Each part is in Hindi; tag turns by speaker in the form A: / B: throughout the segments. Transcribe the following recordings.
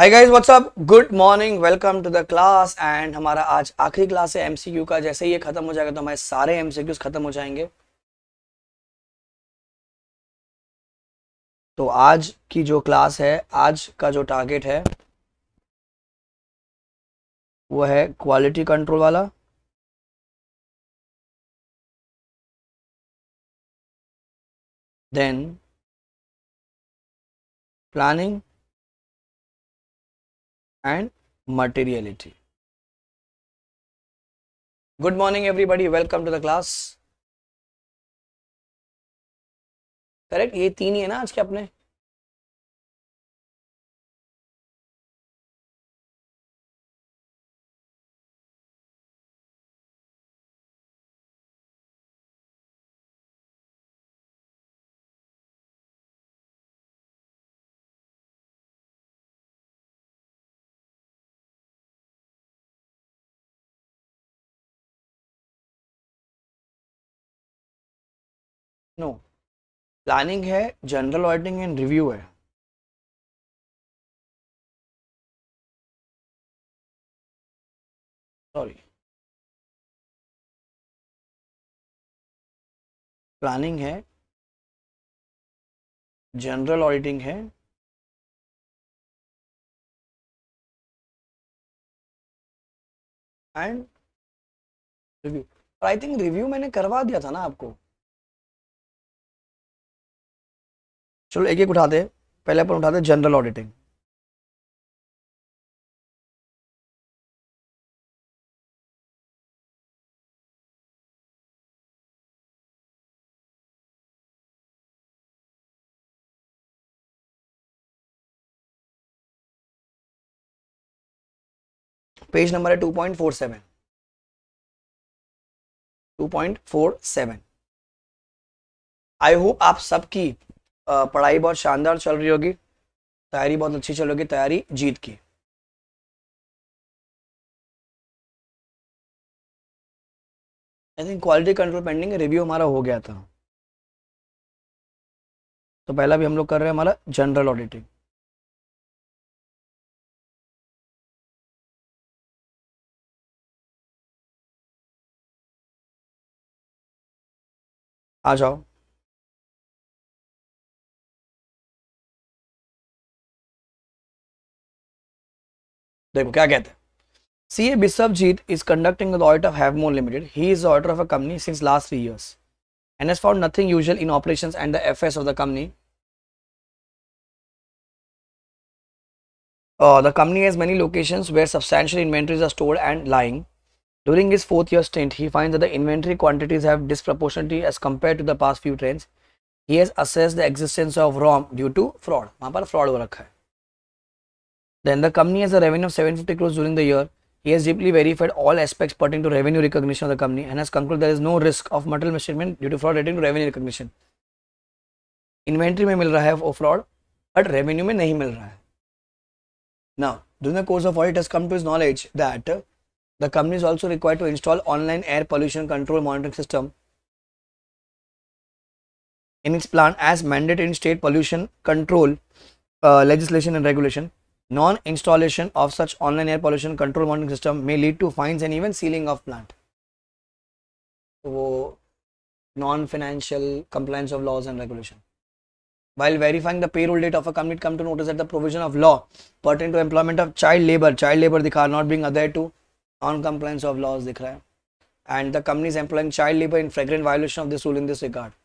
A: Hi guys what's up good morning welcome to the class and हमारा आज आखिरी क्लास है
B: एमसीक्यू का जैसे ही ये खत्म हो जाएगा तो हमारे सारे एमसीक्यूज खत्म हो जाएंगे तो आज की जो क्लास है आज का जो टारगेट
A: है वो है क्वालिटी कंट्रोल वाला then planning and materiality. Good morning everybody, welcome to the class. correct ye teen hi hai na aaj ke apne planning है जनरल ऑडिटिंग एंड रिव्यू है सॉरी प्लानिंग है जनरल ऑडिटिंग है and review I think review मैंने करवा दिया था ना आपको चलो एक एक उठाते पहले अपन उठाते जनरल ऑडिटिंग पेज नंबर है two point four seven two point four seven I
B: hope आप सबकी पढ़ाई बहुत शानदार चल रही होगी तैयारी बहुत अच्छी चलोगी तैयारी
A: जीत की I think quality control pending review हमारा हो गया था तो पहला भी हम लोग कर रहे हैं हमारा जनरल ऑडिटिंग आ जाओ देखो क्या कहते हैं C A Biswajit is conducting audit
C: of
B: Havmo limited he is auditor of a company since last three years and has found nothing usual in operation and the F S of the company the company has many location where substantial inventories are stored and lying during his
C: fourth year stint he find the inventory quantities have disproportionately as compare to the past few trend he has assess the existence of ROM due to fraud वहाँ पर फ्रॉड हो रखा है Then the company has a revenue of 750 crores during the year. He has deeply verified all aspects pertaining to revenue recognition of the company and has concluded there is no risk of material misstatement due to fraud relating to revenue recognition. Inventory में मिल रहा है वो फ्रॉड बट रेवेन्यू में नहीं मिल रहा है
B: now during the course of audit has come to his knowledge that the company is also required to install online air pollution control monitoring in its plan as mandated in state pollution control uh, legislation and regulation
C: Non-installation of such online air pollution control monitoring system may lead to fines and even sealing of plant. So, वो non financial compliance of laws and regulation while verifying the payroll date of a company come to notice that the provision of law pertaining to employment of child labor child labor dikha not being adhered to non compliance of laws dikh raha hai and the company is employing child labor in flagrant violation of this rule in this regard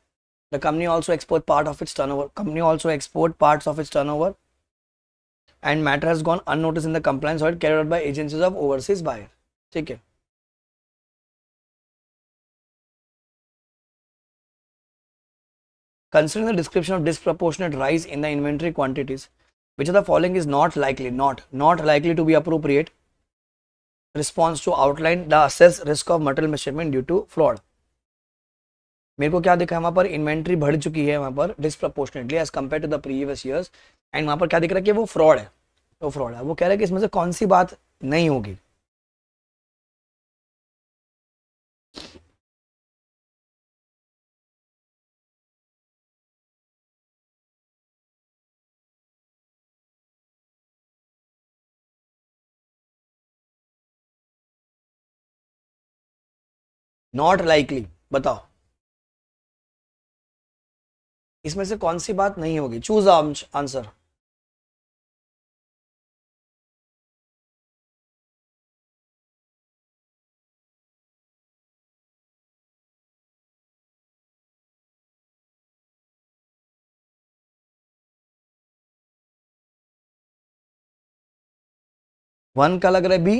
C: the company also export part of its turnover company also export parts of its turnover and matter
A: has gone unnoticed in the compliance audit carried out by agencies of overseas buyer. Take care.
B: Considering the description of disproportionate rise in the inventory quantities, which of the following is not likely,
C: not, not likely to be appropriate response to outline the assessed risk of material measurement due to fraud. मेरे को क्या दिखा है वहाँ पर इन्वेंट्री बढ़ चुकी है वहाँ पर disproportionately as compare to the previous years and वहाँ पर क्या दिख रहा है कि वो फ्रॉड है वो
A: फ्रॉड है वो कह रहा है कि इसमें से कौन सी बात नहीं होगी नॉट लाइकली बताओ इसमें से कौन सी बात नहीं होगी चूज आंसर वन का लग रहा है बी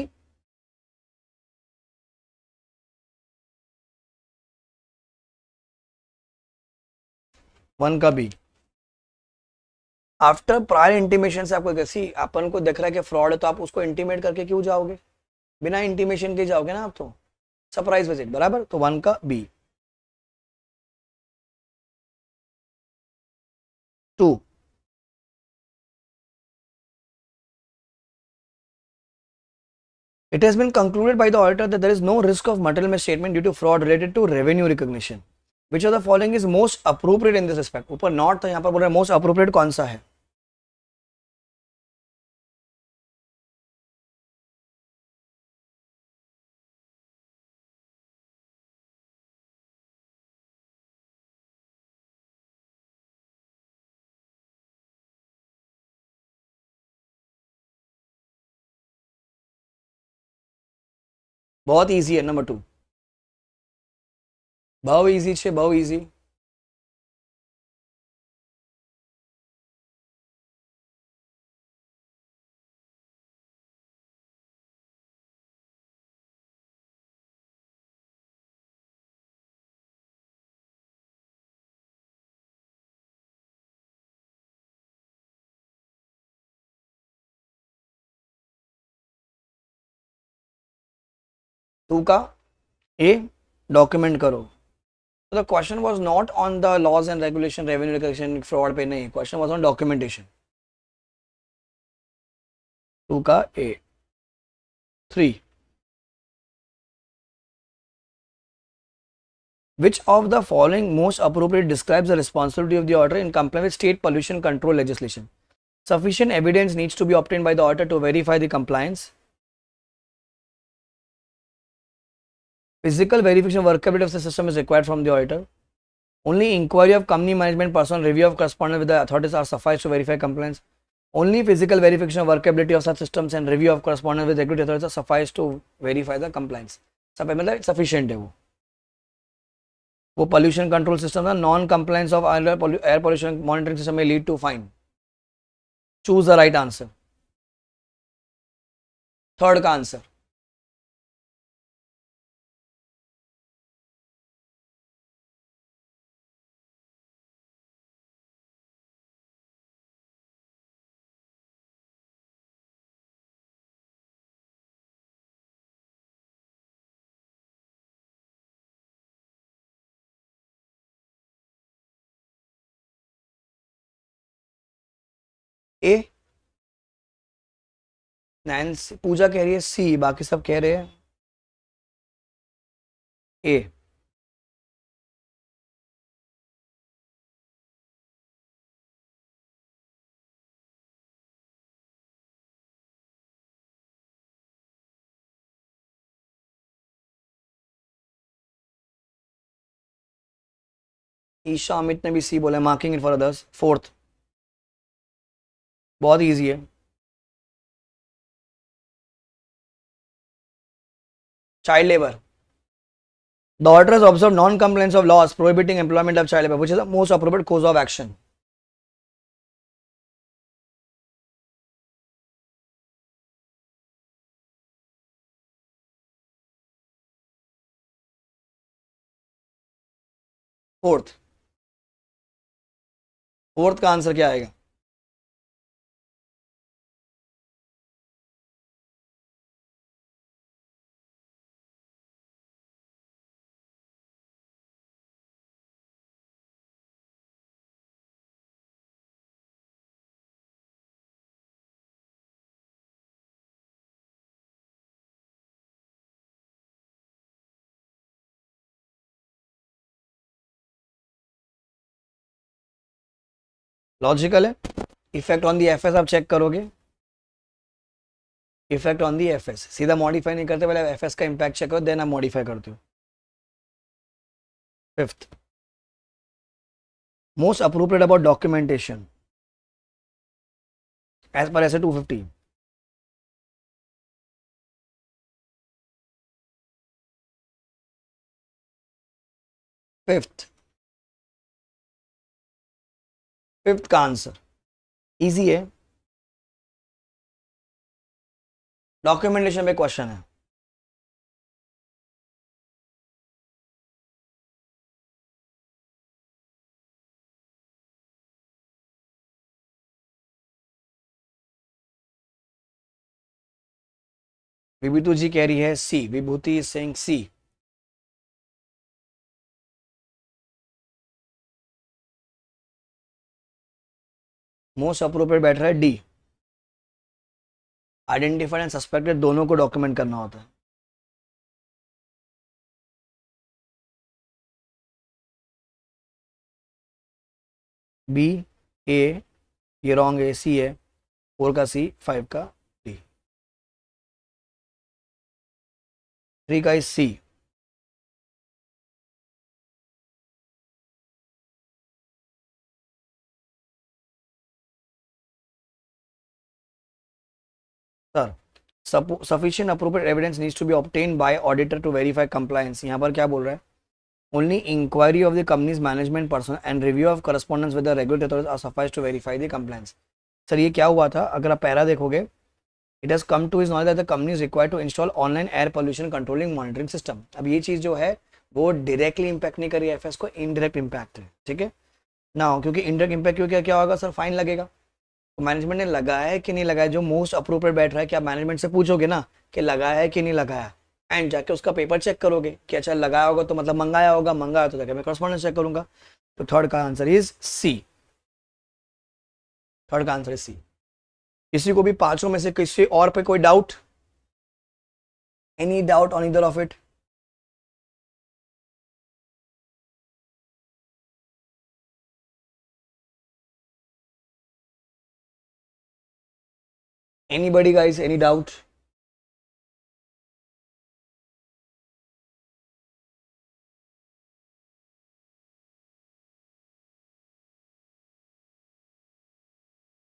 A: वन का बी आफ्टर प्रायर इंटीमेशन से आपको कैसी अपन को
B: देख रहा है कि फ्रॉड है तो आप उसको इंटीमेट करके क्यों जाओगे बिना इंटीमेशन के जाओगे ना आप तो
A: सरप्राइज विजिट बराबर तो वन का B two It has been concluded by the auditor that there is no risk of
B: material misstatement due to fraud related to revenue recognition. Which of the following is most appropriate in this
A: respect ऊपर नॉट था तो यहाँ पर बोल रहे मोस्ट अप्रोप्रिएट कौन सा है बहुत ईजी है नंबर टू बहु ईजी है बहु ईजी टू का ए
B: डॉक्यूमेंट करो So the question was not on the laws and regulation,
A: revenue recognition, fraud, pay, nahi. Question was on documentation. 2 ka A. 3. Which of the following most appropriate describes the responsibility
B: of the auditor in compliance with state pollution control legislation? Sufficient evidence needs to be obtained by the auditor to verify the compliance. Physical verification workability of the system is required from the auditor. Only inquiry of company management
C: person, review of correspondence with the authorities are suffice to verify compliance. Only physical verification of workability of such systems and review of correspondence with regulatory authorities are suffice to verify the compliance. sab मतलब
B: सफिशियंट है वो wo पोल्यूशन कंट्रोल सिस्टम था non compliance of air
A: pollution monitoring system में lead to fine choose the right answer third का answer ए नैन्सी पूजा कह रही है सी बाकी सब कह रहे हैं ए ईशा अमित ने भी सी बोला marking in for others fourth बहुत ईजी है child labor.
B: The orders observe non-compliance of laws prohibiting employment of child labor, which is the most appropriate course
A: of action. Fourth fourth का आंसर क्या आएगा लॉजिकल है इफेक्ट ऑन दी एफ आप चेक करोगे
B: इफेक्ट ऑन दी एफ सीधा मॉडिफाई नहीं करते पहले एफ का इम्पैक्ट चेक करो देन आप मॉडिफाई करते
A: हो fifth most appropriate about documentation as per S A two fifty fifth fifth का आंसर इजी है डॉक्यूमेंटेशन में क्वेश्चन है विभूतु जी कह रही है C Vibhuti Singh C most appropriate बैठ रहा है डी आइडेंटिफाइड एंड सस्पेक्टेड दोनों को डॉक्यूमेंट करना होता है बी ए ये रॉन्ग है सी है फोर का सी फाइव का डी थ्री का is C sir sufficient appropriate evidence needs to be obtain by auditor to verify compliance
C: यहाँ पर क्या बोल रहा है only inquiry of the company's management person and review of correspondence with the regulatory authorities are suffice to sir ये क्या हुआ था अगर आप पैरा देखोगे it has come to is not that the company is to install online air pollution controlling monitoring system अब ये चीज़ जो है वो डायरेक्टली इंपैक्ट नहीं करी एफ को इनडायरेक्ट इंपैक्ट है ठीक है ना क्योंकि इनडायरेक्ट इंपैक्ट क्योंकि क्या क्या होगा सर फाइन लगेगा मैनेजमेंट ने लगाया है कि नहीं लगाया जो मोस्ट अप्रोप्रिएट बैठ रहा है कि आप मैनेजमेंट से पूछोगे ना कि लगाया है कि नहीं लगाया एंड जाके उसका पेपर चेक करोगे कि अच्छा लगाया होगा तो मतलब मंगाया होगा मंगाया तो जाके मैं करस्पॉन्डेंस चेक करूंगा तो थर्ड का आंसर इज सी
B: थर्ड का आंसर इज सी किसी को भी पांचों में से
A: किसी और पे कोई डाउट एनी डाउट ऑन इधर of it anybody guys any doubt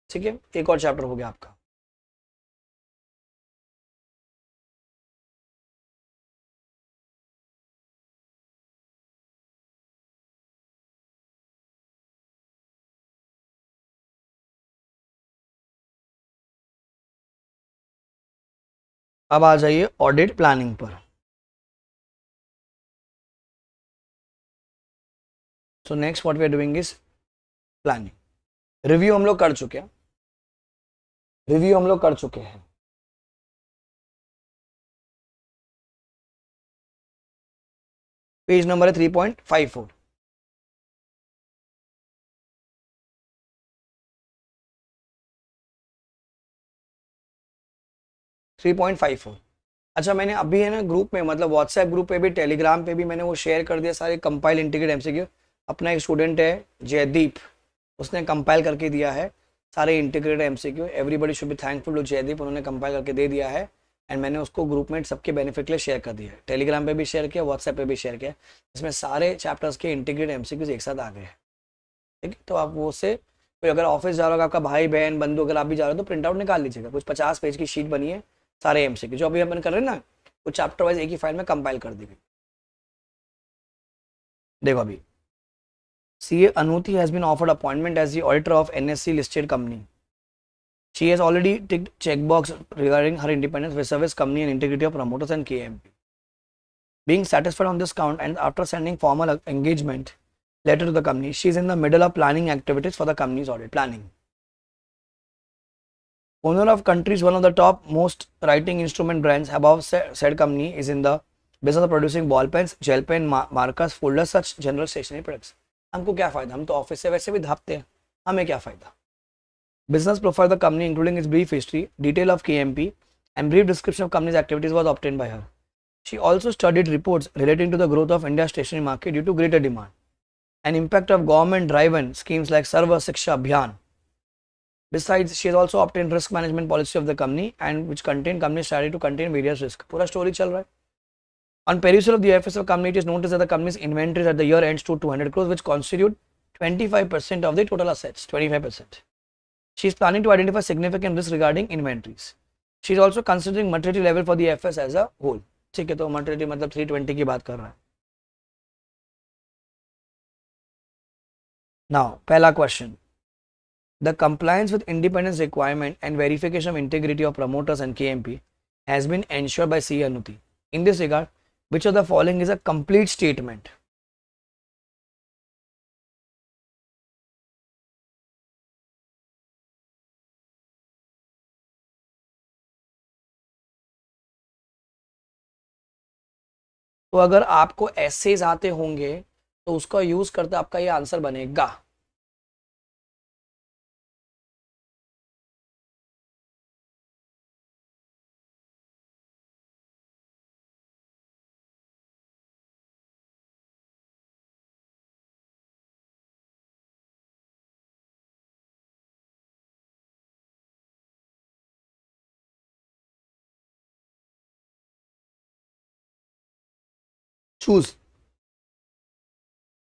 A: ठीक है एक और चैप्टर हो गया आपका अब आ जाइए ऑडिट प्लानिंग पर so next what we are doing is planning review हम लोग कर चुके हैं रिव्यू हम लोग कर चुके हैं पेज नंबर है three point five four three point five four अच्छा मैंने अभी है ना ग्रुप में मतलब व्हाट्सएप ग्रुप पे भी
C: टेलीग्राम पे भी मैंने वो शेयर कर दिया सारे कंपाइल इंटीग्रेट एमसीक्यू अपना एक स्टूडेंट है जयदीप उसने कंपाइल करके दिया है सारे integrate M C Q everybody should भी थैंकफुल टू जयदीप उन्होंने कंपाइल करके दे दिया है एंड मैंने उसको ग्रुप में सबके बेनिफिट के लिए शेयर कर दिया है टेलीग्राम पे भी शेयर किया व्हाट्सएप पे भी शेयर किया इसमें सारे चैप्टर्स के इंटीग्रेट एम सी एक साथ आ गए हैं ठीक है तो आप वो से अगर ऑफिस जा रहे हो आपका भाई बहन बंधु अगर आप भी जा रहे हो तो प्रिंट आउट निकाल लीजिएगा कुछ पचास पेज
B: की शीट बनी है सारे एम जो अभी हम कर रहे हैं ना वो चैप्टर वाइज एक ही फाइल में कंपाइल कर देंगे देखो अभी C A Anuti has been offered appointment as auditor of N S C listed company she has already tick checkbox
C: regarding her independence with service company and integrity of promoters and K M P being satisfied on this count and after sending formal engagement letter to the company she is in the middle of planning activities for the company's audit planning Owner of countries, one of the top most writing instrument brands above said company is in the business of producing ball pens, gel pen, markers, folders, such general stationery products. हमको क्या फ़ायदा हम तो ऑफिस से वैसे भी धापते हैं हमें क्या फ़ायदा Business profile of the company, including its brief history, detail of KMP, and brief description of company's activities was obtained by her. She also studied reports relating to the growth of India stationery market due to greater demand and impact of government-driven schemes like Sarva Shiksha Abhiyan Besides, she has also obtained risk management policy of the company and which contain company strategy to contain various risk. pura story chal raha hai On perusal of the AFS of company, it is noticed that the company's inventories at the year end stood 200 crores, which constitute 25% of the total assets. 25%. She is planning to identify significant risk regarding inventories.
B: She is also considering maturity level for the AFS as a whole. ठीक है तो maturity मतलब 320 की बात कर रहा है now पहला question The compliance with independence requirement and verification of integrity of promoters and KMP has been ensured by C. Anuti. In this regard, which of the following is a
A: complete statement? तो अगर आपको एसेज आते होंगे तो उसका यूज करते आपका ये आंसर बनेगा चूज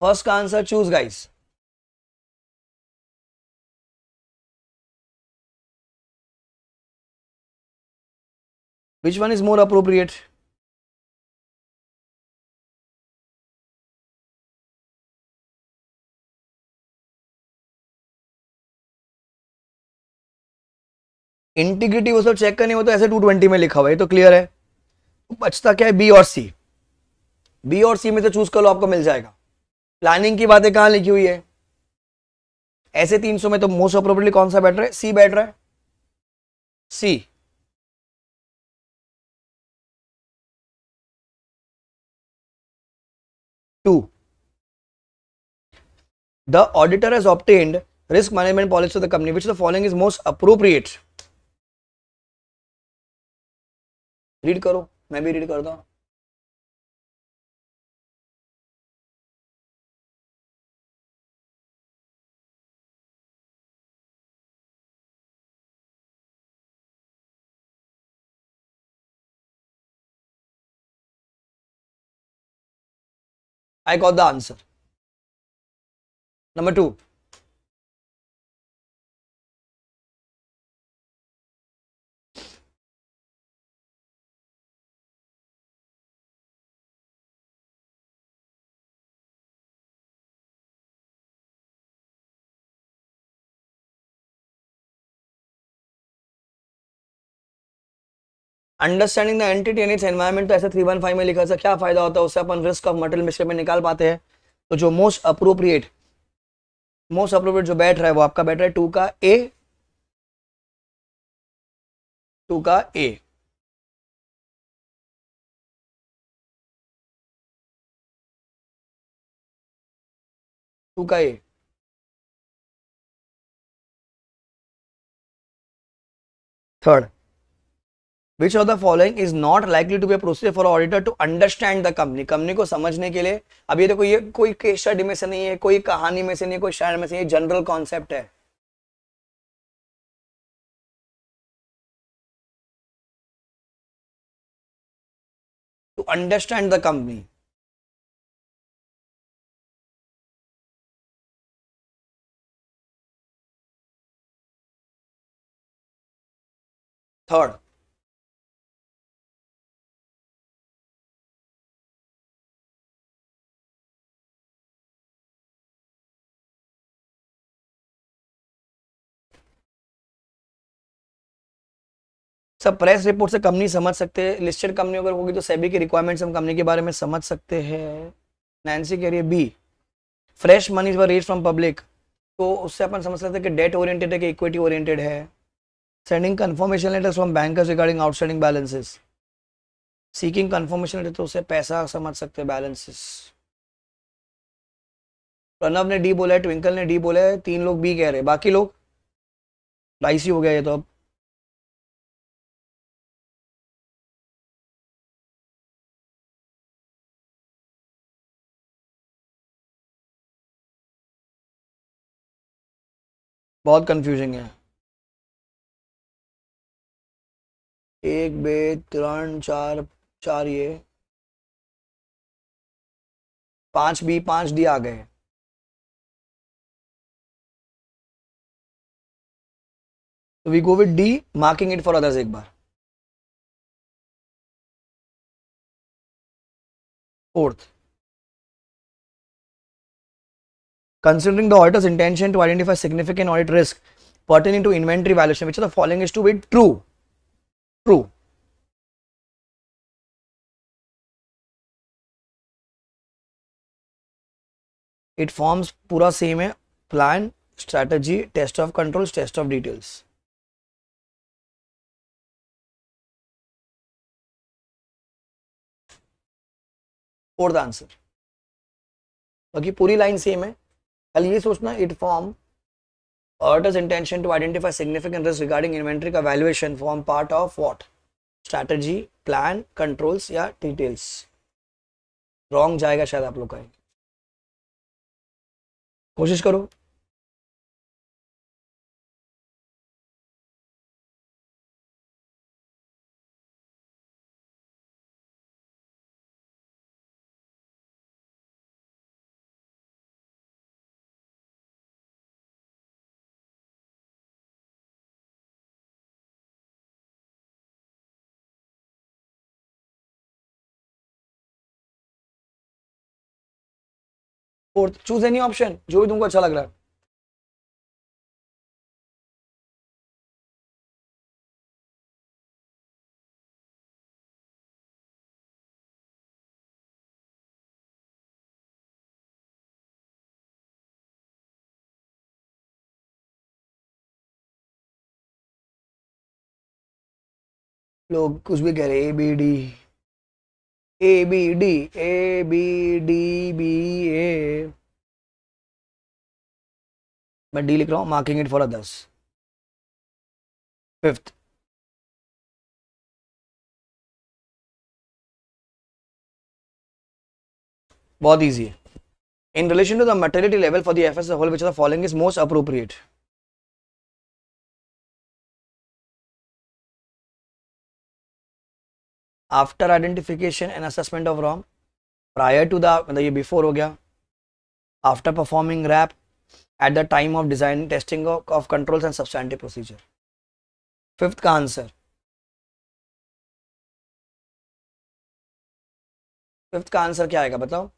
A: फर्स्ट का answer choose guys which one is more appropriate integrity वो सब चेक
B: करनी हो तो ऐसे 220 में लिखा हुआ है तो क्लियर है बचता क्या है बी और सी
C: बी और सी में से चूज कर लो आपको मिल जाएगा प्लानिंग की बातें कहां लिखी हुई है
A: ऐसे तीन सौ में तो मोस्ट अप्रोप्रेटली कौन सा बैठ रहा है सी बैठ रहा है C two the auditor has obtained
B: risk management policy of the company which the following is most appropriate
A: read करो मैं भी रीड करता हूं I got the answer. Number 2, understanding the entity and its environment तो ऐसे थ्री वन फाइव में लिखा था क्या फायदा होता है उससे अपन
B: रिस्क ऑफ मटेरियल मिश्र में निकाल पाते हैं तो जो मोस्ट अप्रोप्रिएट मोस्ट अप्रोप्रिएट
A: जो बैठ रहा है वो आपका बैठ रहा है टू का ए टू का ए टू का A third
B: which of the following is not likely to be procedure for auditor to understand the company company को समझने के लिए अब ये देखो ये कोई के स्टडी में से नहीं है कोई कहानी में से नहीं है कोई शायर में से ये जनरल
A: कॉन्सेप्ट है to understand the company third
B: सब प्रेस रिपोर्ट से कंपनी समझ सकते हैं लिस्टेड कंपनी अगर होगी तो सेबी की रिक्वायरमेंट्स हम कंपनी के बारे में समझ सकते
C: हैं नैन्सी कह रही है B fresh money is raise from public तो उससे अपन समझ सकते हैं कि डेट ओरिएंटेड है कि इक्विटी ओरिएंटेड है sending confirmation letters from bankers
B: regarding outstanding balances seeking confirmation letter तो उससे पैसा समझ सकते हैं बैलेंसेस प्रणव ने डी बोला है ट्विंकल ने डी बोला है तीन
A: लोग बी कह रहे हैं बाकी लोग राइसी हो गया ये तो अब बहुत कंफ्यूजिंग है एक बे तिरण चार चार ये पांच बी पांच डी आ गए तो we go with D marking it for others एक बार fourth Considering the auditor's intention to identify
B: significant audit risk pertaining to inventory valuation, which of the following is to be true?
A: True. it forms pura same है plan strategy test of control test of details fourth answer बाकी पूरी लाइन सेम है खाली ये सोचना it form
C: orders intention to identify significant risk regarding inventory का valuation form part of
B: what strategy plan controls या डिटेल्स रॉन्ग
A: जाएगा शायद आप लोग का कोशिश करो फोर्थ चूज एनी ऑप्शन जो भी तुमको अच्छा लग रहा है लोग कुछ भी कह रहे A B D A B D A B D B A मैं डी लिख रहा हूं marking it for others fifth बहुत इजी है in relation to the materiality level for the F S whole which the following is most appropriate after identification and assessment of ROMM prior
B: to the मतलब ये बिफोर हो गया after performing RAP at the time of
A: design testing of controls and substantive procedure fifth का आंसर फिफ्थ का आंसर क्या आएगा बताओ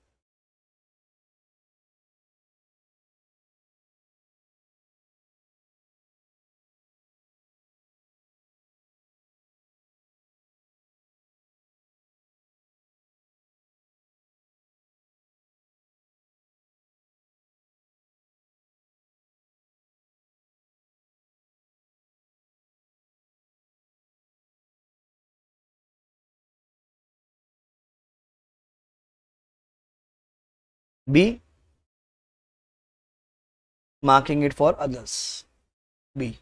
A: B marking it for others B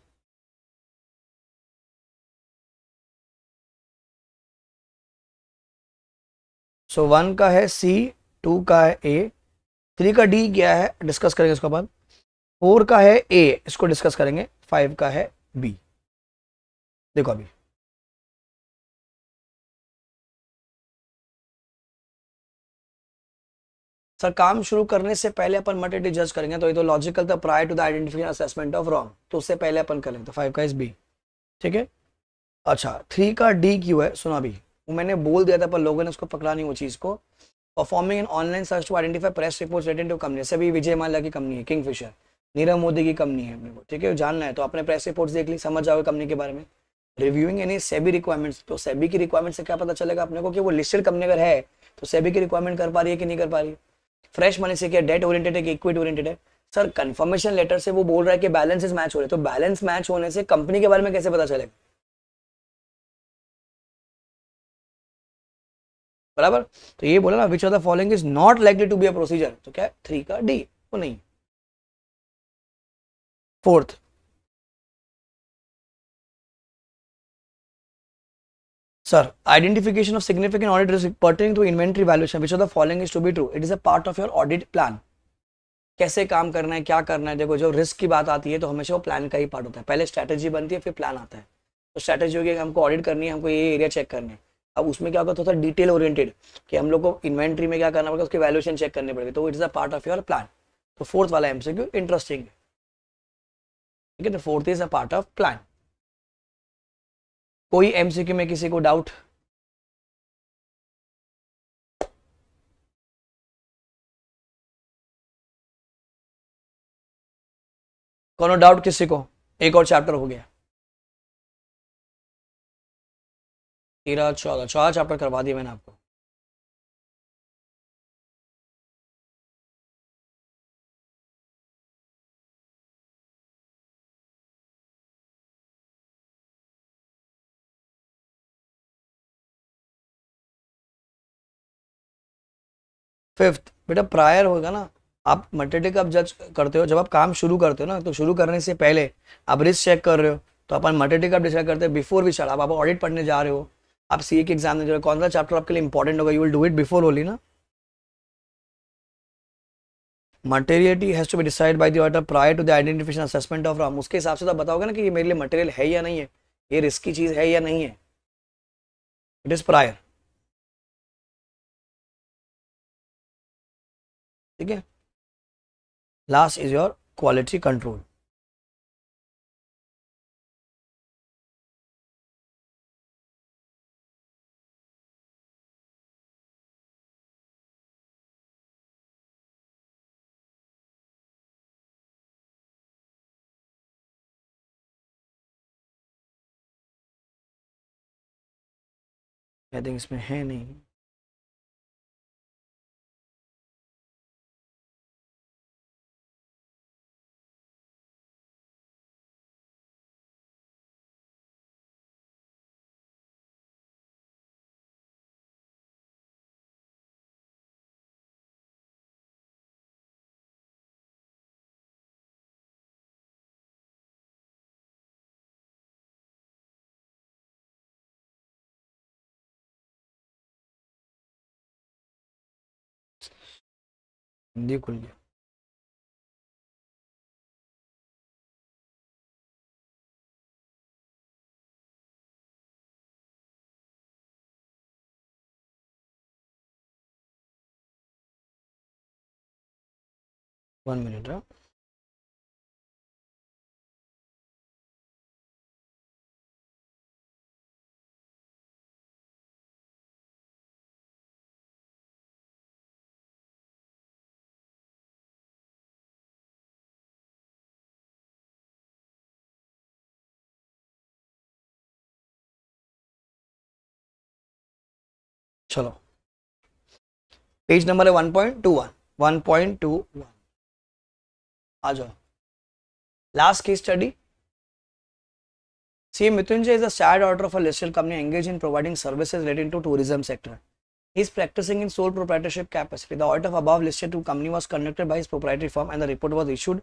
A: so one का है सी
B: टू का है ए थ्री का डी क्या है डिस्कस करेंगे इसको बाद फोर का है
A: ए इसको डिस्कस करेंगे फाइव का है बी देखो अभी सर काम शुरू करने से पहले अपन मटेरियल जज करेंगे तो ये तो लॉजिकल था prior to the identification
C: assessment of ROMM तो उससे पहले अपन करेंगे तो फाइव का इज बी ठीक है अच्छा थ्री का डी क्यू है सुना भी वो मैंने बोल दिया था पर लोगों ने उसको पकड़ा नहीं वो चीज़ को performing in online search to identify press report related to company सभी विजय माल्या की कंपनी है किंग फिशर नीरव मोदी की कंपनी है अपने को ठीक है जानना है तो अपने प्रेस रिपोर्ट देख ली समझ जाओगे कंपनी के बारे में रिव्यूइंग यानी सेबी रिक्वायरमेंट्स तो सेबी की रिक्वायरमेंट से क्या पता चलेगा अपने को कि वो लिस्टेड कंपनी अगर है तो सेबी की रिक्वायरमेंट कर पा रही है कि नहीं कर पा रही है फ्रेश मनी से क्या डेट ओरिएंटेड है कि इक्विटी ओरिएंटेड है सर कंफर्मेशन लेटर से वो बोल
B: रहा है कि बैलेंसेस मैच हो रहे तो बैलेंस मैच होने से कंपनी के बारे में कैसे पता चलेगा बराबर तो ये बोला ना which of the following is
A: not likely to be a procedure तो क्या थ्री का डी वो नहीं fourth
B: Sir, identification of significant audit risk pertaining to inventory valuation, which of the following is to
C: be true? It is a part of your audit plan. कैसे काम करना है क्या करना है देखो जो रिस्क की बात आती है तो हमेशा वो प्लान का ही पार्ट होता है पहले स्ट्रैटेजी बनती है फिर प्लान आता है तो स्ट्रैटेजी होगी हमको ऑडिट करनी है हमको ये एरिया चेक करना है अब उसमें क्या होगा थोड़ा डिटेल ओरिएंटेड कि हम लोग को इन्वेंट्री में क्या करना पड़ेगा
B: उसकी वैल्यूशन चेक करनी पड़ेगी तो it is a part of your plan तो फोर्थ वाला एमसीक्यू इंटरेस्टिंग है
A: ठीक है तो fourth is a part of plan कोई एमसीक्यू में किसी को डाउट कोनो डाउट किसी को एक और चैप्टर हो गया तेरह चौदह चौदह चैप्टर करवा दिया मैंने आपको
B: फिफ्थ बेटा प्रायर होगा ना आप मटेरियल का जज करते हो जब आप काम शुरू करते हो ना तो
C: शुरू करने से पहले आप रिस्क चेक कर रहे हो तो अपन मटेरियल का डिसाइड करते हैं बिफोर वी स्टार्ट आप ऑडिट पढ़ने जा रहे हो आप सी के एग्जाम दे रहे हो कौन सा चैप्टर आपके लिए इंपॉर्टेंट होगा you will do it before only ना
B: materiality has to be decide by the prior to the identification assessment of ROMM उसके हिसाब से तो आप बताओगे ना कि ये मेरे लिए मटेरियल है या नहीं है ये रिस्की चीज़ है या नहीं है
A: इट इज़ प्रायर ठीक है last is your quality control I think इसमें है नहीं हिंदी खुल गया one minute huh? चलो पेज नंबर है one point two one one point two one आ जाओ
B: लास्ट की study C Mrityunjay is a said auditor of a listed company
C: engage in providing services relating to tourism sector is practicing in sole proprietorship capacity the auditor of above listed to company was conducted by proprietary form and the report was issued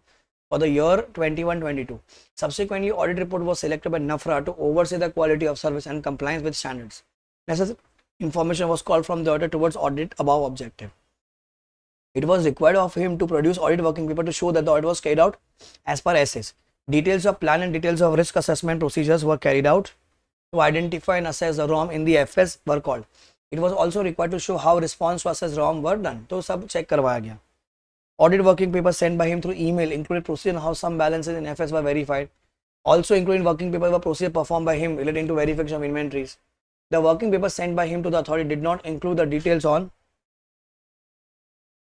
C: for the year twenty one twenty two subsequently audit report was selected by NFRA to oversee the quality of service and compliance with standards information was called from the auditor towards audit above objective. It was required of him to produce audit working paper to show that the audit was carried out as per SS. Details of plan and details of risk assessment procedures were carried out to identify and assess the ROM in the FS were called. It was also required to show how response was as ROM were done. So, sub check करवाया गया. Audit working paper sent by him through email included procedure and how some balances in FS were verified. Also included working paper were procedure performed by him relating to verification of inventories.
B: The working paper sent by him to the authority did not include the details on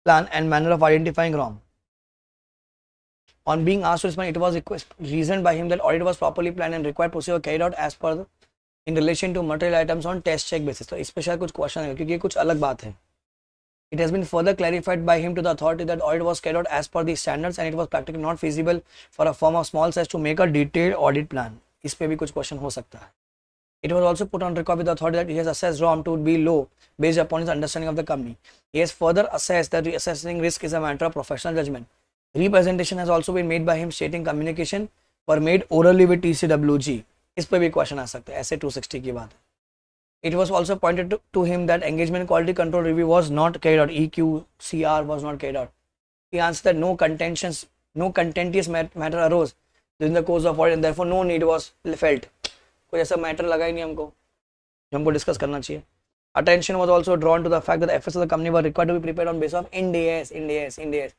B: plan and manner of identifying wrong. On being asked to respond, it was
C: request, reasoned by him that audit was properly planned and required procedure carried out as per the, in relation to material items on test check basis. so इस kuch question hai kyunki ye kuch alag baat hai It has been further clarified by him to the authority that audit was carried out as per the standards and it was practically not feasible for a firm of small size to make a detailed audit plan. is pe bhi kuch question ho sakta hai It was also put under copy the authority that he has assessed ROM to be low based upon his understanding of the company. He has further assessed that assessing risk is a matter of professional judgment. Representation has also been made by him stating communication were made orally with TCWG. इस पर भी क्वेश्चन आ सकता है 260 की बात है it was also pointed to him that engagement quality control review was not carried out E Q he answered that no contentions, no contentious matter arose during the course of audit and therefore no need was felt कोई ऐसा मैटर लगा ही नहीं हमको जो हमको डिस्कस करना चाहिए attention was also drawn to the fact F S company were required to prepare on base of Ind AS Ind AS Ind AS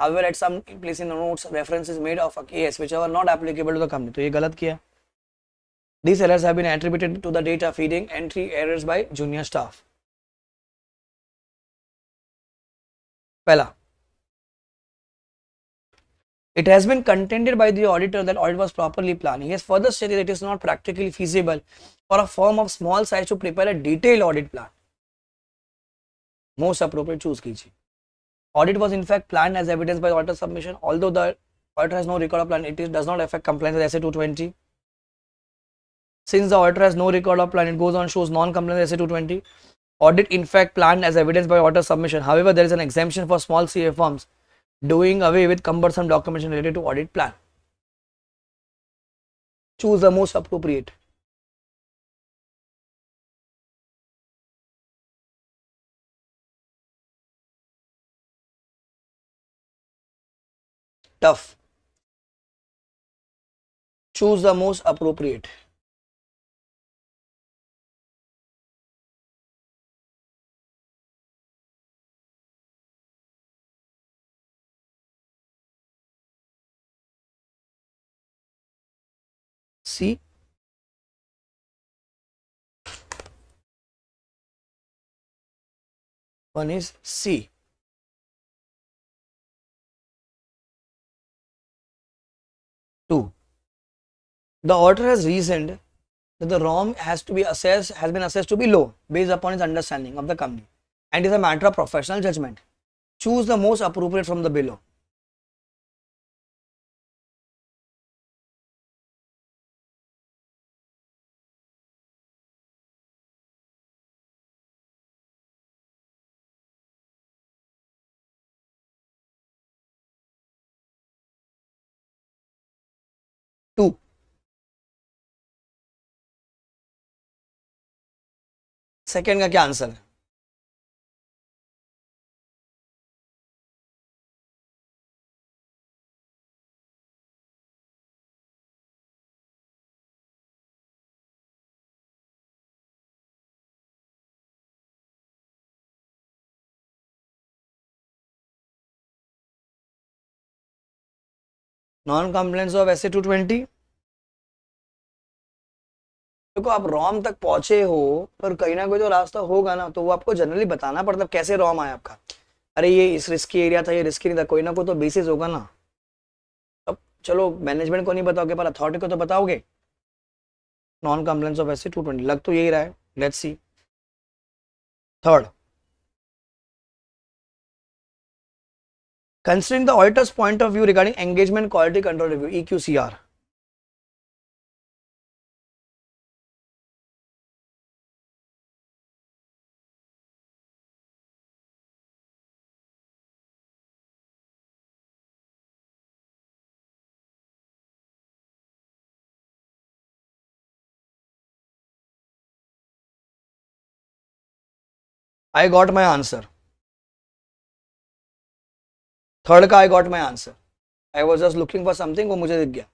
C: however at some in notes reference is made of AS which
B: are not applicable to the company तो ये गलत किया this errors have data of
A: feeding entry errors by junior staff पहला It has been contended by the
C: auditor that audit was properly planned. He has further stated that it is not practically feasible for a firm of small size to prepare a detailed audit plan. Most appropriate choose कीजिए. Audit was in fact planned as evidenced by the auditor submission. Although the auditor has no record of plan, it is, does not affect compliance with SA 220. Since the auditor has no record of plan, it goes on shows non-compliance with SA 220. Audit in fact planned as evidenced by auditor submission. However, there is an
B: exemption for small CA firms doing away with cumbersome documentation related to audit plan.
A: Choose the most appropriate. Tough. Choose the most appropriate. C one is C. Two. The order has reasoned that the ROM has to be assessed
B: has been assessed to be low based upon his understanding of the company and is a matter of professional judgment.
A: Choose the most appropriate from the below. Second का क्या आंसर है non compliance of SA two twenty देखो आप रोम तक पहुंचे
C: हो पर कहीं ना कोई जो रास्ता होगा ना तो वो आपको जनरली बताना पड़ता है कैसे रोम आया आपका अरे ये इस रिस्की एरिया था ये रिस्की नहीं था कोई ना कोई तो बेसिस होगा ना अब चलो मैनेजमेंट
B: को नहीं बताओगे पर अथॉरिटी को तो बताओगे non compliance of SA two twenty लग तो यही रहा है let see third
A: considering the point of view regarding engagement quality control review E Q C R I got my answer third का I got my answer I was just looking for something वो मुझे दिख गया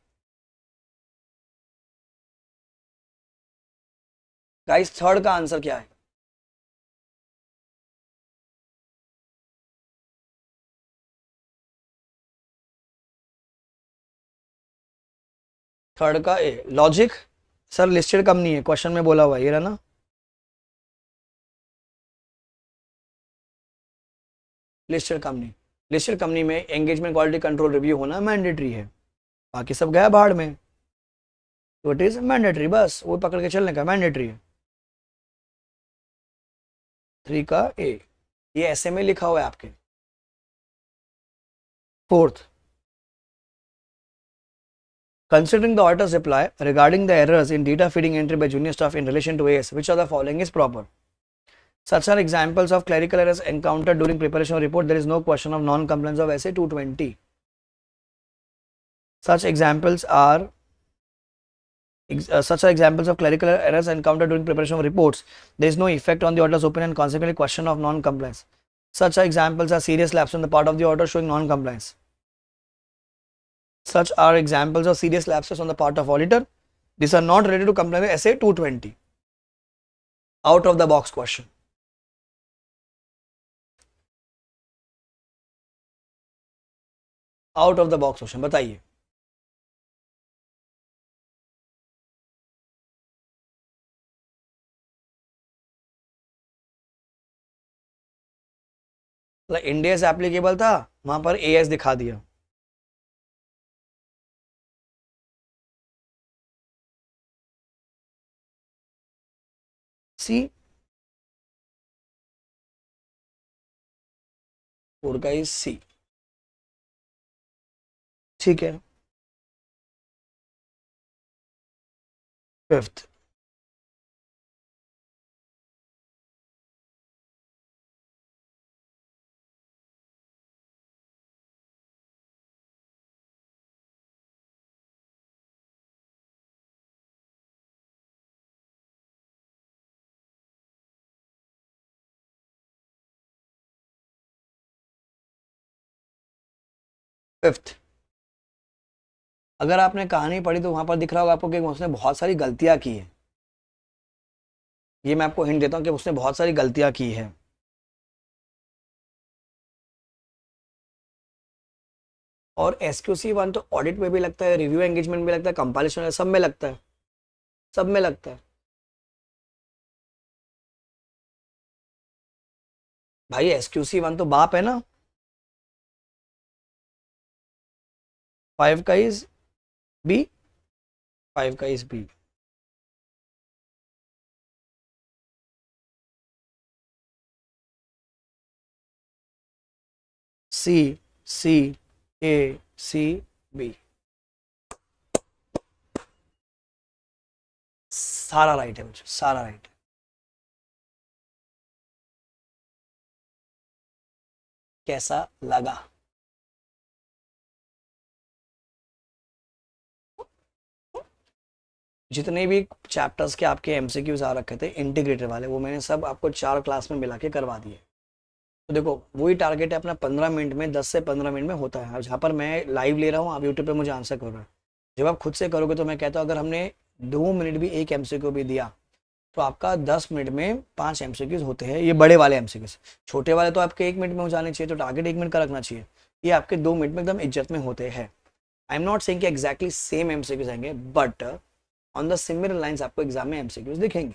A: गाइस थर्ड का आंसर क्या है थर्ड का ए लॉजिक सर लिस्टेड कम नहीं है क्वेश्चन में बोला हुआ ये रहा ना लिस्टेड कंपनी लिस्टेड कंपनी में एंगेजमेंट क्वालिटी कंट्रोल रिव्यू होना मैंडेटरी है बाकी सब
B: गया बाढ़ में तो इट इज मैंडेटरी बस वो पकड़ के चलने का मैंडेटरी है
A: थ्री का ए ये ऐसे में लिखा हुआ है आपके fourth
B: considering the auditor reply regarding the errors in data feeding entry by junior staff in relation to AS which
C: are the following is proper Such are examples of clerical errors encountered during preparation of report. There
B: is no question of non-compliance of SA 220. Such examples are uh, such are examples of clerical errors encountered during preparation of
C: reports. There is no effect on the auditor's opinion and consequently question of non-compliance. Such are examples are serious lapse on the part of the auditor showing non-compliance. Such are examples of
B: serious lapses on the part of auditor. These are not related to comply with SA 220.
A: Out of the box question. Out of the box question बताइए इंडिया मतलब से एप्लीकेबल था वहां पर ए एस दिखा दिया सी फोर का इज सी ठीक है फिफ्थ fifth अगर आपने कहानी पढ़ी तो वहाँ पर दिख रहा होगा आपको कि उसने बहुत सारी गलतियाँ की है
B: ये मैं आपको हिंट देता हूँ कि उसने बहुत सारी गलतियाँ की है और एस क्यू सी वन तो ऑडिट में भी लगता है रिव्यू एंगेजमेंट में लगता है कंपालेशन में सब में लगता है सब में लगता है
A: भाई एस क्यू सी वन तो बाप है ना फाइव का इज बी फाइव का is B C C A C B सारा राइट है मुझे सारा राइट है कैसा लगा जितने भी चैप्टर्स के आपके एम सी क्यूज आ रखे थे
C: इंटीग्रेटेड वाले वो मैंने सब आपको चार क्लास में मिला के करवा दिए तो देखो वही टारगेट है अपना पंद्रह मिनट में दस से पंद्रह मिनट में होता है जहाँ पर मैं लाइव ले रहा हूँ आप यूट्यूब पर मुझे आंसर करो जब आप खुद से करोगे तो मैं कहता हूँ अगर हमने दो मिनट भी एक एम भी दिया तो आपका दस मिनट में पाँच एम होते हैं ये बड़े वाले एम छोटे वाले तो आपके एक मिनट में हो जाने चाहिए तो टारगेट एक मिनट का रखना चाहिए ये आपके दो मिनट में एकदम इज्जत में होते हैं आई एम नॉट सेइंग कि एग्जैक्टली सेम
A: एम आएंगे but on the similar lines आपको एग्जाम में एमसीक्यूज दिखेंगे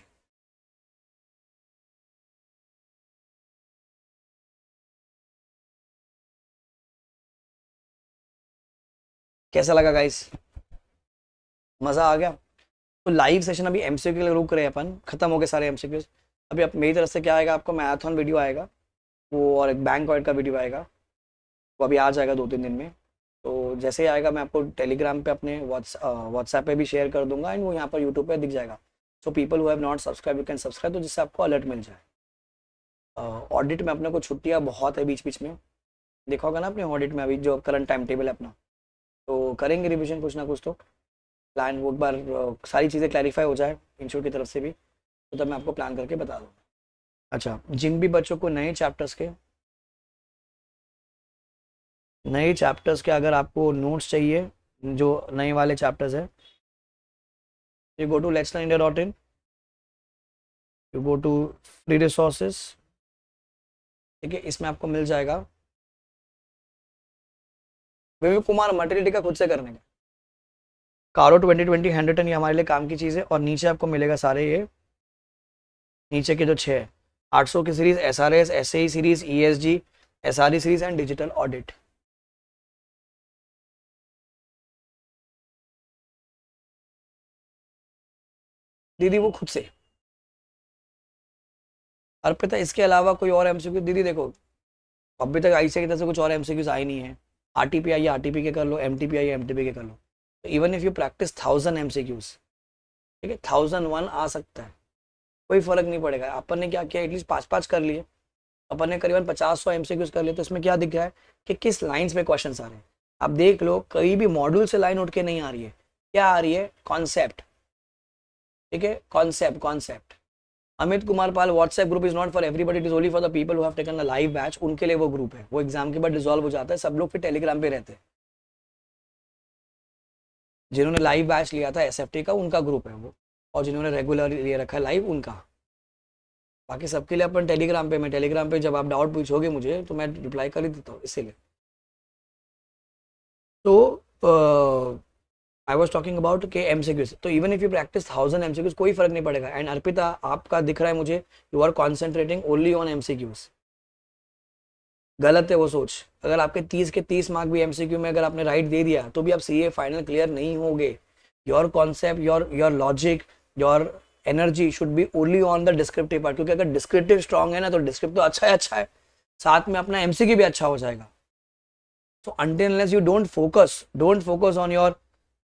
A: कैसा लगा गाइस
B: मजा आ गया तो लाइव सेशन अभी एमसीक्यू के लिए रुक रहे हैं अपन खत्म हो गए सारे
C: एमसीक्यूज अभी अब मेरी तरफ से क्या आएगा आपको मैराथन वीडियो आएगा वो और एक बैंक का वीडियो आएगा वो अभी आ जाएगा दो तीन दिन में तो जैसे ही आएगा मैं आपको टेलीग्राम पे अपने व्हाट्सएप पे भी शेयर कर दूंगा एंड वो यहाँ पर यूट्यूब पे दिख जाएगा so people who have not subscribe you can subscribe तो जिससे आपको अलर्ट मिल जाए ऑडिट में अपने को छुट्टियाँ बहुत है बीच बीच में देखा होगा ना अपने ऑडिट में अभी जो करंट टाइम टेबल है अपना तो करेंगे रिविजन कुछ ना कुछ तो प्लान वो एक बार सारी चीज़ें क्लैरिफाई हो जाए इंस्टीट्यूट की तरफ से भी तो तब मैं आपको
B: प्लान करके बता दूँ अच्छा जिन भी बच्चों को नए चैप्टर्स के नए चैप्टर्स के अगर आपको नोट्स चाहिए जो नए वाले चैप्टर्स हैं let's India dot in
A: you go to free resources
B: ठीक है इसमें आपको मिल जाएगा विवेक कुमार मटेरियलिटी का खुद से करने का कारो 2020 हंड्रेड टन ये हमारे लिए काम की चीज़ है और नीचे आपको मिलेगा सारे ये नीचे के जो छः आठ सौ की series S R S S A series E S G S R E series
A: and digital audit दीदी वो खुद से अर्पिता इसके अलावा कोई और एमसीक्यू दीदी देखो अभी तक आई की
C: तरफ से कुछ और एमसीक्यूज आए नहीं है आरटीपी आई आरटीपी के कर लो एमटीपी आई एमटीपी के कर लो even if you practice thousand MCQs ठीक है थाउजेंड वन आ सकता है कोई फर्क नहीं पड़ेगा अपन ने क्या किया एटलीस्ट पाँच पाँच कर लिए अपन ने करीबन पचास सौ एम कर लिए तो इसमें क्या दिख रहा है कि किस लाइन्स में क्वेश्चन आ रहे हैं आप देख लो कहीं भी मॉड्यूल से लाइन उठ के नहीं आ रही है क्या आ रही है कॉन्सेप्ट ठीक है concept concept Amit Kumar Pal WhatsApp group is not for everybody it is only for the people who have taken a live batch उनके लिए वो ग्रुप है वो एग्जाम के बाद डिजोल्व हो जाता है सब लोग फिर टेलीग्राम पे रहते हैं जिन्होंने लाइव बैच लिया था एस का उनका ग्रुप है वो और जिन्होंने रेगुलर लिए रखा है लाइव उनका
B: बाकी सबके लिए अपन टेलीग्राम पे मैं टेलीग्राम पे जब आप डाउट पूछोगे मुझे तो मैं रिप्लाई कर ही देता हूँ इसीलिए तो ah, I
C: was talking about के एम तो even if you practice thousand M कोई फर्क नहीं पड़ेगा एंड अर्पिता आपका दिख रहा है मुझे you are concentrating only on M गलत है वो सोच अगर आपके तीस के तीस मार्क भी एम में अगर आपने राइट दे दिया तो भी आप सी फाइनल क्लियर नहीं गए your concept your your logic your energy should be only on the descriptive part क्योंकि अगर डिस्क्रिप्टिव स्ट्रॉन्ग है ना तो डिस्क्रिप्ट तो अच्छा है अच्छा है साथ में अपना एम भी अच्छा हो जाएगा so until unless you don't focus don't focus on your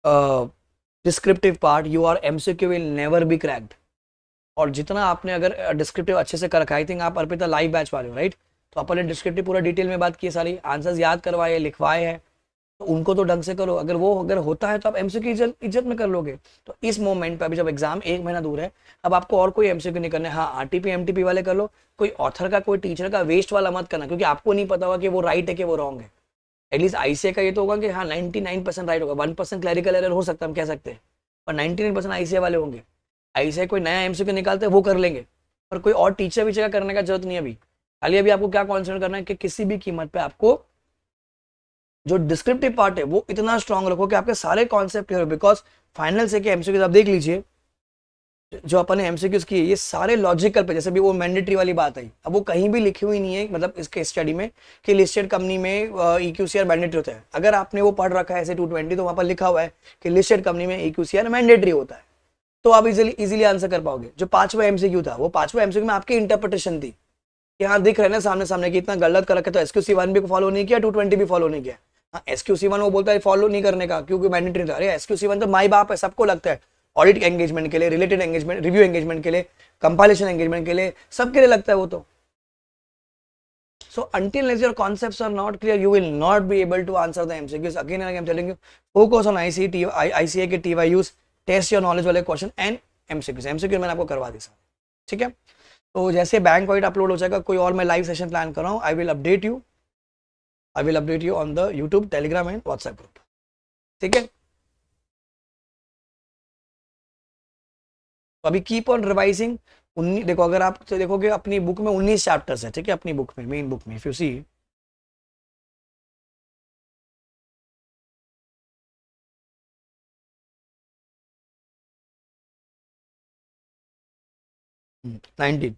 C: descriptive part your M C Q will never be cracked और जितना आपने अगर डिस्क्रिप्टिव uh, अच्छे से कर रखा आई थिंक आप अर्पिता लाइव बैच वाले हो राइट तो अपन ने डिस्क्रिप्टिव पूरा डिटेल में बात की सारी आंसर्स याद करवाए लिखवाए हैं तो उनको तो ढंग से करो अगर वो अगर होता है तो आप एमसीक्यू सी इज्जत इज्जत में कर लोगे तो इस मोमेंट पर अभी जब एग्जाम एक महीना दूर है अब आपको और कोई एमसीक्यू नहीं करना है हाँ आरटीपी एमटीपी वाले कर लो कोई ऑथर का कोई टीचर का वेस्ट वाला मत करना क्योंकि आपको नहीं पता होगा कि वो राइट है कि वो रॉन्ग है एटलीस्ट आईसीए का ये तो होगा कि हाँ नाइनटी नाइन परसेंट राइट होगा वन परसेंट क्लैरिकल एरर हो सकता है हम कह सकते हैं पर नाइनटी नाइन परसेंट आईसीए वाले होंगे आई कोई नया एम निकालते हैं वो कर लेंगे पर कोई और टीचर भी का करने का जरूरत नहीं अभी खाली अभी आपको क्या कॉन्सेंट्रेट करना है कि किसी भी कीमत पर आपको जो डिस्क्रिप्टिव पार्ट है वो इतना स्ट्रॉन्ग रखो कि आपके सारे कॉन्सेप्ट क्लियर हो बिकॉज फाइनल से के एमसीक्यूज आप देख लीजिए जो अपने एमसीक्यूज किए ये सारे लॉजिकल पे जैसे भी वो मैंडेटरी वाली बात आई अब वो कहीं भी लिखी हुई नहीं है मतलब इसके स्टडी में कि लिस्टेड कंपनी में E Q C R mandatory होता है अगर आपने वो पढ़ रखा है ऐसे टू ट्वेंटी तो वहाँ पर लिखा हुआ है कि लिस्टेड कंपनी में E Q C R mandatory होता है तो आप इजिली इजिली आंसर कर पाओगे जो पांचवा एमसीक्यू था वो पांचवा एमसीक्यू में आपकी इंटरप्रिटेशन थी यहाँ दिख रहे ना सामने सामने कि इतना गलत कर रखे तो एस क्यू सी वन भी फॉलो नहीं किया टू ट्वेंटी भी फॉलो नहीं किया हाँ एस क्यू सी वन वो बोलता है फॉलो नहीं करने का क्योंकि मैंडेटरी था अरे एस क्यू सी वन तो माई बाप है सबको लगता है ऑडिट एंगेजमेंट के लिए रिलेटेड एंगेजमेंट रिव्यू एंगेजमेंट के लिए कंपाइलेशन एंगेजमेंट के लिए सबके लिए लगता है वो तो so until your concepts are not clear, you will not be able to answer the MCQs. Again again again, I'm telling you, focus के TYUs, टेस्ट योर नॉलेज वाले क्वेश्चन एंड एमसीक्यूज एमसीक्यू मैंने आपको करवा दी सारे ठीक है तो जैसे बैंक वाइट अपलोड हो जाएगा कोई और मैं लाइव सेशन प्लान कर रहा हूँ I will update you
B: I will update you on the YouTube Telegram and WhatsApp group ठीक है अभी कीप ऑन रिवाइजिंग उन्नीस देखो
A: अगर आप तो देखोगे अपनी बुक में उन्नीस चैप्टर्स है ठीक है अपनी बुक में मेन बुक में फ्यू सी
B: नाइनटीन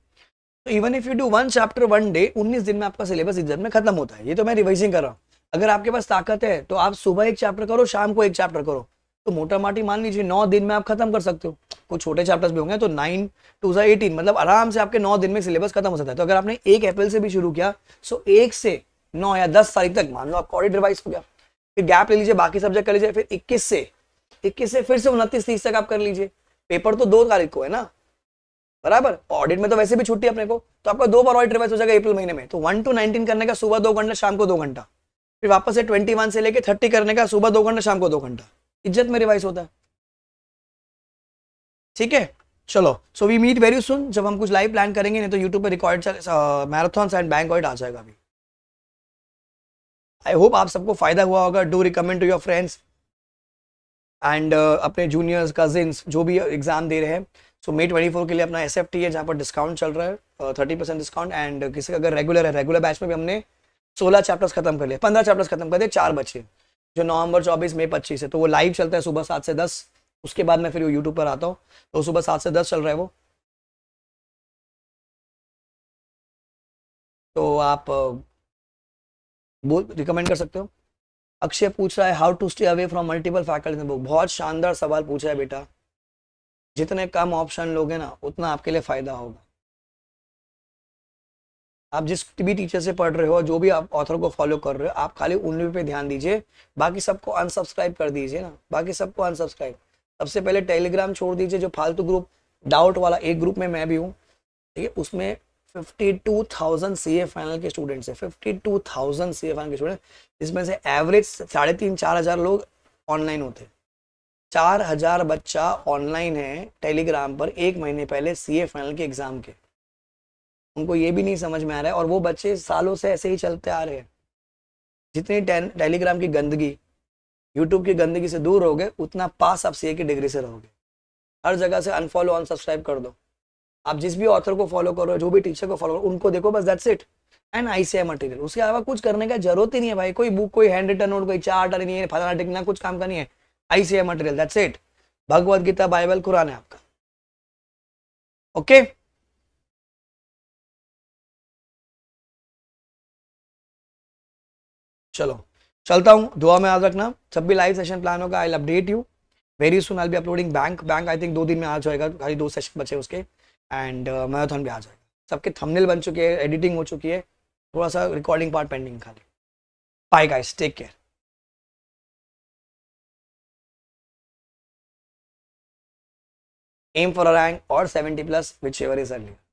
B: तो even if you do one chapter one day उन्नीस दिन में आपका सिलेबस एग्जाम में खत्म होता है ये तो मैं
C: रिवाइजिंग कर रहा हूँ अगर आपके पास ताकत है तो आप सुबह एक चैप्टर करो शाम को एक चैप्टर करो तो मोटा माटी मान लीजिए नौ दिन में आप खत्म कर सकते हो कुछ छोटे चैप्टर्स भी होंगे तो नाइन टू जो एटीन मतलब आराम से आपके नौ दिन में सिलेबस खत्म हो सकता है तो अगर आपने एक अप्रैल से भी शुरू किया सो एक से नौ या दस तारीख तक मान लो आपका ऑडिट रिवाइज हो गया फिर गैप ले लीजिए बाकी सब्जेक्ट कर लीजिए फिर इक्कीस से इक्कीस से फिर से उनतीस तीस तक आप कर लीजिए पेपर तो दो तारीख को है ना बराबर ऑडिट में तो वैसे भी छुट्टी अपने को तो आपका दो बार ऑडिट रिवाइज हो जाएगा अप्रैल महीने में तो वन टू नाइनटीन करने का सुबह दो घंटा शाम को दो घंटा फिर वापस से ट्वेंटी वन से लेकर थर्टी करने का सुबह दो घंटा शाम को दो घंटा इज्जत में रिवाइज होता
B: है ठीक है चलो so we meet very soon जब हम कुछ लाइव प्लान करेंगे नहीं तो यूट्यूब पर रिकॉर्ड मैराथन एंड बैंक आ जाएगा अभी आई होप आप सबको फायदा हुआ होगा do recommend to your friends and
C: अपने जूनियर्स कजिन्स जो भी एग्जाम दे रहे हैं सो मे ट्वेंटी फोर के लिए अपना एस एफ टी है जहाँ पर डिस्काउंट चल रहा है थर्टी परसेंट डिस्काउंट एंड किसी का अगर रेगुलर है रेगुलर बैच में भी हमने सोलह चैप्टर्स खत्म कर लिए पंद्रह चैप्टर्स खत्म कर दिए चार बचे जो नवंबर चौबीस मई पच्चीस है तो वो लाइव चलता है सुबह सात से
A: दस उसके बाद मैं फिर यूट्यूब पर आता हूँ तो सुबह सात से दस चल रहा है वो तो आप बोल
B: रिकमेंड कर सकते हो अक्षय पूछ रहा है how to stay away from multiple faculty book बहुत शानदार सवाल पूछा है बेटा जितने कम ऑप्शन लोगे ना उतना आपके लिए फ़ायदा होगा आप जिस भी टीचर से पढ़ रहे हो जो भी आप ऑथर को फॉलो
C: कर रहे हो आप खाली उन पे ध्यान दीजिए बाकी सबको अनसब्सक्राइब कर दीजिए ना बाकी सबको अनसब्सक्राइब सबसे पहले टेलीग्राम छोड़ दीजिए जो फालतू ग्रुप डाउट वाला एक ग्रुप में मैं भी हूँ ठीक है उसमें fifty two thousand C A final के स्टूडेंट्स हैं fifty two thousand C A final के स्टूडेंट जिसमें से एवरेज साढ़े तीन चार हज़ार लोग ऑनलाइन होते हैं चार हज़ार बच्चा ऑनलाइन है टेलीग्राम पर एक महीने पहले सी ए फाइनल के एग्ज़ाम के उनको ये भी नहीं समझ में आ रहा है और वो बच्चे सालों से ऐसे ही चलते आ रहे हैं जितनी टेलीग्राम की गंदगी यूट्यूब की गंदगी से दूर गए उतना पास आप सी की डिग्री से रहोगे हर जगह से अनफॉलो अनसब्सक्राइब कर दो आप जिस भी ऑथर को फॉलो करो जो भी टीचर को फॉलो करो उनको देखो बस that's it and I material उसके अलावा कुछ करने का जरूरत ही नहीं है भाई कोई बुक कोई हैंड रिटर्न नोट कोई चार्ट नहीं है फलाना टिकना कुछ काम का नहीं है सी material that's
A: it Bhagavad Gita Gita Bible Quran है आपका ओके okay? चलो चलता हूँ दुआ में याद रखना जब भी लाइव सेशन प्लान होगा I update you
C: very soon I be uploading bank bank I think दो दिन में आ जाएगा खाली दो सेशन बचे उसके एंड मैराथन uh,
B: भी आ जाएगा सबके थंबनेल बन चुके हैं एडिटिंग हो चुकी है थोड़ा सा रिकॉर्डिंग पार्ट पेंडिंग खाली
A: bye guys take care aim for a rank और seventy plus whichever is earlier